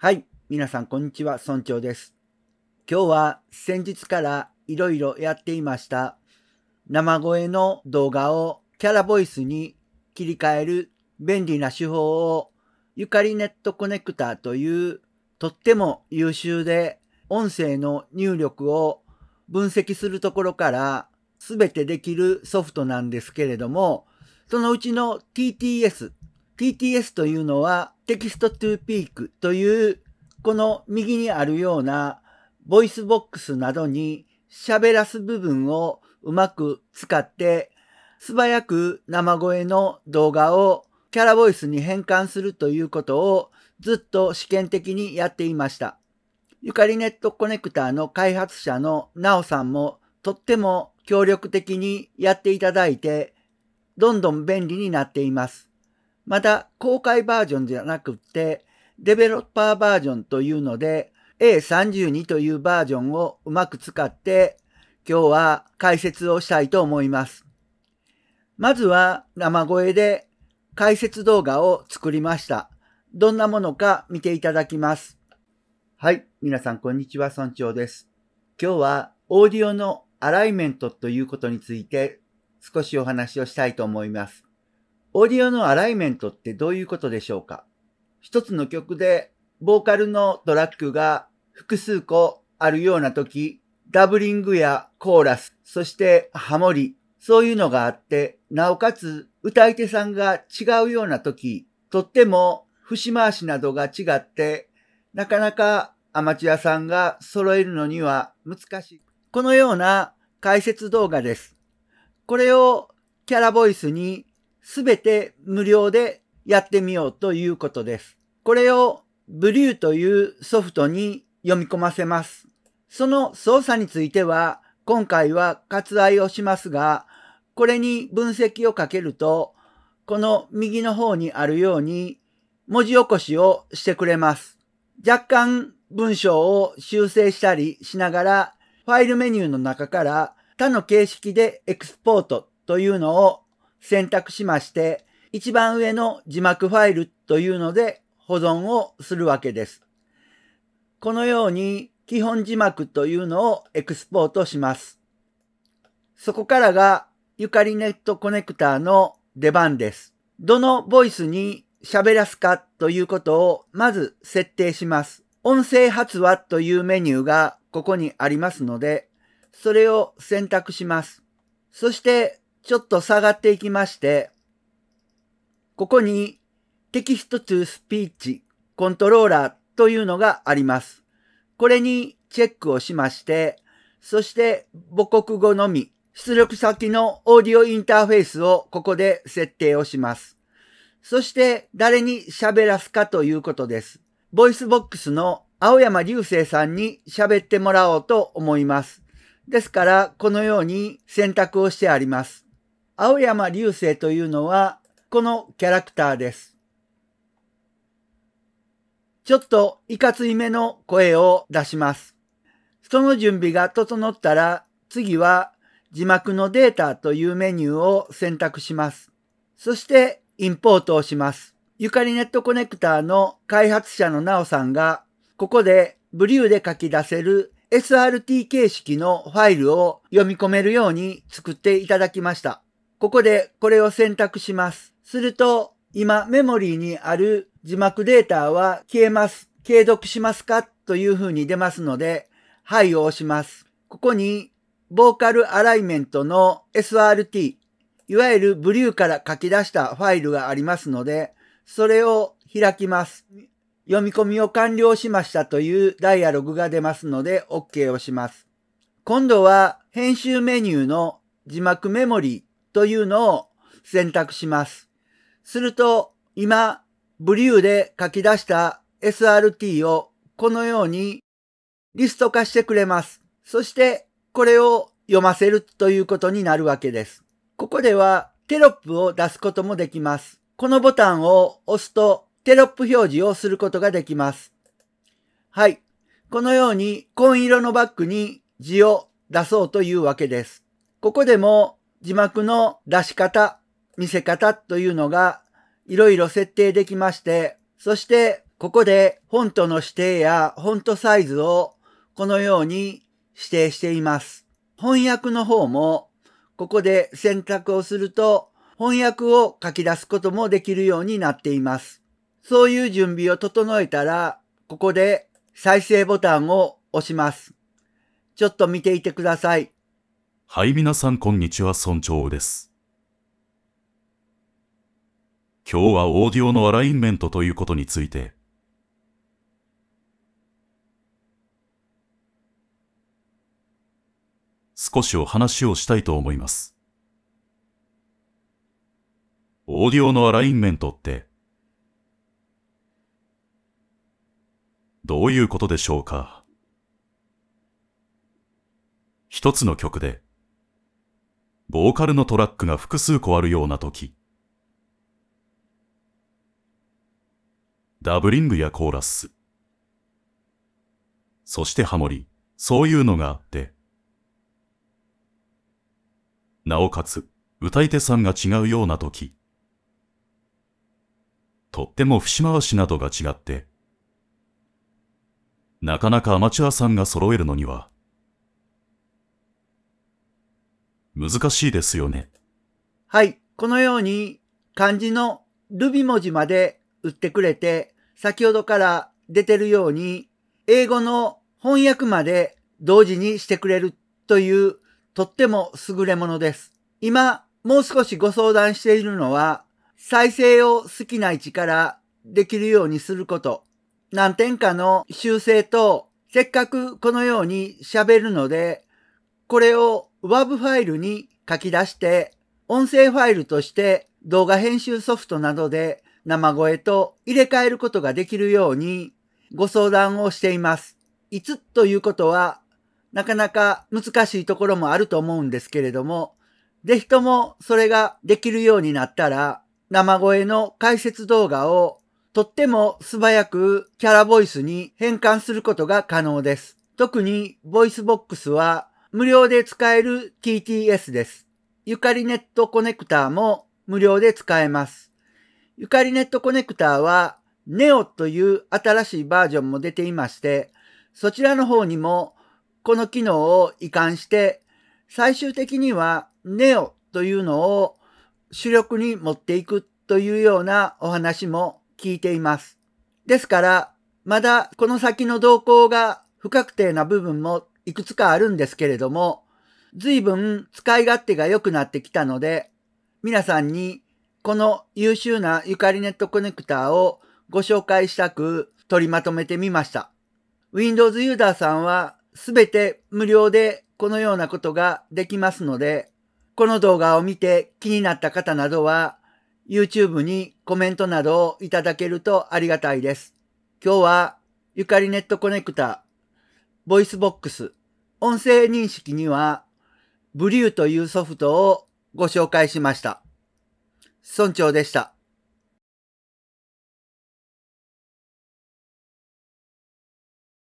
はい、皆さんこんにちは、村長です。今日は先日から色々やっていました生声の動画をキャラボイスに切り替える便利な手法をゆかりネットコネクタというとっても優秀で音声の入力を分析するところから全てできるソフトなんですけれどもそのうちの TTS t t s というのはテキストトゥーピークというこの右にあるようなボイスボックスなどに喋らす部分をうまく使って素早く生声の動画をキャラボイスに変換するということをずっと試験的にやっていました。ゆかりネットコネクターの開発者のなおさんもとっても協力的にやっていただいてどんどん便利になっています。また、公開バージョンじゃなくて、デベロッパーバージョンというので、A32 というバージョンをうまく使って、今日は解説をしたいと思います。まずは生声で解説動画を作りました。どんなものか見ていただきます。はい。皆さん、こんにちは。村長です。今日はオーディオのアライメントということについて少しお話をしたいと思います。オーディオのアライメントってどういうことでしょうか一つの曲でボーカルのトラックが複数個あるような時、ダブリングやコーラス、そしてハモリ、そういうのがあって、なおかつ歌い手さんが違うような時、とっても節回しなどが違って、なかなかアマチュアさんが揃えるのには難しい。このような解説動画です。これをキャラボイスにすべて無料でやってみようということです。これをブリューというソフトに読み込ませます。その操作については今回は割愛をしますが、これに分析をかけると、この右の方にあるように文字起こしをしてくれます。若干文章を修正したりしながらファイルメニューの中から他の形式でエクスポートというのを選択しまして、一番上の字幕ファイルというので保存をするわけです。このように基本字幕というのをエクスポートします。そこからがゆかりネットコネクターの出番です。どのボイスに喋らすかということをまず設定します。音声発話というメニューがここにありますので、それを選択します。そしてちょっと下がっていきまして、ここにテキスト2スピーチコントローラーというのがあります。これにチェックをしまして、そして母国語のみ出力先のオーディオインターフェースをここで設定をします。そして誰に喋らすかということです。ボイスボックスの青山流星さんに喋ってもらおうと思います。ですからこのように選択をしてあります。青山流星というのは、このキャラクターです。ちょっといかついめの声を出します。その準備が整ったら、次は字幕のデータというメニューを選択します。そしてインポートをします。ゆかりネットコネクターの開発者のなおさんが、ここでブリューで書き出せる SRT 形式のファイルを読み込めるように作っていただきました。ここでこれを選択します。すると、今メモリーにある字幕データは消えます。継続しますかという風に出ますので、はいを押します。ここに、ボーカルアライメントの SRT、いわゆるブリューから書き出したファイルがありますので、それを開きます。読み込みを完了しましたというダイアログが出ますので OK をします。今度は編集メニューの字幕メモリというのを選択します。すると、今、ブリューで書き出した SRT をこのようにリスト化してくれます。そしてこれを読ませるということになるわけです。ここではテロップを出すこともできます。このボタンを押すとテロップ表示をすることができます。はい。このように紺色のバッグに字を出そうというわけです。ここでも字幕の出し方、見せ方というのがいろいろ設定できまして、そしてここでフォントの指定やフォントサイズをこのように指定しています。翻訳の方もここで選択をすると翻訳を書き出すこともできるようになっています。そういう準備を整えたらここで再生ボタンを押します。ちょっと見ていてください。はい、皆さんこんにちは、村長です。今日はオーディオのアラインメントということについて。少しお話をしたいと思います。オーディオのアラインメントって、どういうことでしょうか一つの曲で、ボーカルのトラックが複数個あるような時ダブリングやコーラスそしてハモリそういうのがあってなおかつ歌い手さんが違うような時とっても節回しなどが違ってなかなかアマチュアさんが揃えるのには難しいですよね。はい。このように漢字のルビ文字まで打ってくれて、先ほどから出てるように、英語の翻訳まで同時にしてくれるというとっても優れものです。今、もう少しご相談しているのは、再生を好きな位置からできるようにすること、何点かの修正と、せっかくこのように喋るので、これを WAV ファイルに書き出して、音声ファイルとして動画編集ソフトなどで生声と入れ替えることができるようにご相談をしています。いつということはなかなか難しいところもあると思うんですけれども、ぜひともそれができるようになったら生声の解説動画をとっても素早くキャラボイスに変換することが可能です。特にボイスボックスは無料で使える TTS です。ゆかりネットコネクターも無料で使えます。ゆかりネットコネクターは NEO という新しいバージョンも出ていまして、そちらの方にもこの機能を移管して、最終的には NEO というのを主力に持っていくというようなお話も聞いています。ですから、まだこの先の動向が不確定な部分もいくつかあるんですけれども、随分使い勝手が良くなってきたので、皆さんにこの優秀なゆかりネットコネクターをご紹介したく取りまとめてみました。Windows ユーザーさんはすべて無料でこのようなことができますので、この動画を見て気になった方などは YouTube にコメントなどをいただけるとありがたいです。今日はゆかりネットコネクタ、ボイスボックス、音声認識には、ブリューというソフトをご紹介しました。村長でした。